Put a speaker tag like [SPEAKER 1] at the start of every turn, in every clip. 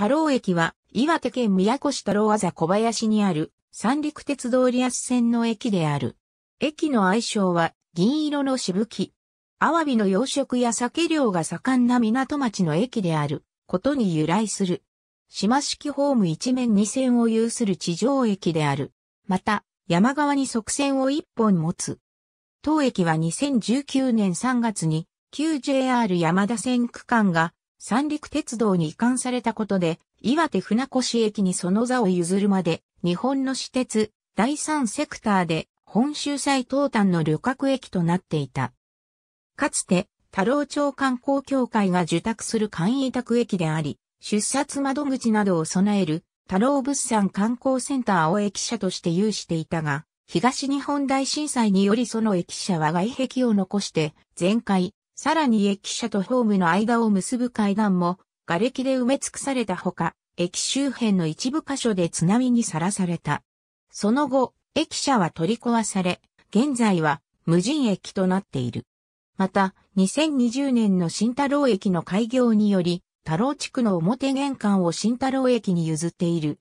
[SPEAKER 1] 太郎
[SPEAKER 2] 駅は、岩手県宮古市太郎あざ小林にある、三陸鉄道リアス線の駅である。駅の愛称は、銀色のしぶき。アワビの養殖や酒漁が盛んな港町の駅である、ことに由来する。島式ホーム一面二線を有する地上駅である。また、山側に側線を一本持つ。当駅は2019年3月に、旧 JR 山田線区間が三陸鉄道に移管されたことで、岩手船越駅にその座を譲るまで、日本の私鉄、第三セクターで、本州最東端の旅客駅となっていた。かつて、太郎町観光協会が受託する簡易託駅であり、出札窓口などを備える、太郎物産観光センターを駅舎として有していたが、東日本大震災によりその駅舎は外壁を残して、全壊、さらに駅舎とホームの間を結ぶ階段も、瓦礫で埋め尽くされたほか、駅周辺の一部箇所で津波にさらされた。その後、駅舎は取り壊され、現在は無人駅となっている。また、2020年の新太郎駅の開業により、太郎地区の表玄関を新太郎駅に譲っている。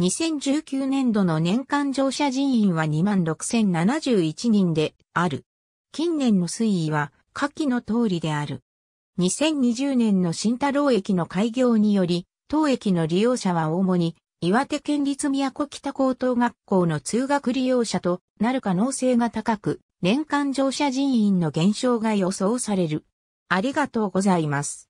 [SPEAKER 2] 2019年度の年間乗車人員は26,071人である。近年の推移は下記の通りである。2020年の新太郎駅の開業により、当駅の利用者は主に岩手県立宮古北高等学校の通学利用者となる可能性が高く、年間乗車人員の減少が予想される。
[SPEAKER 1] ありがとうございます。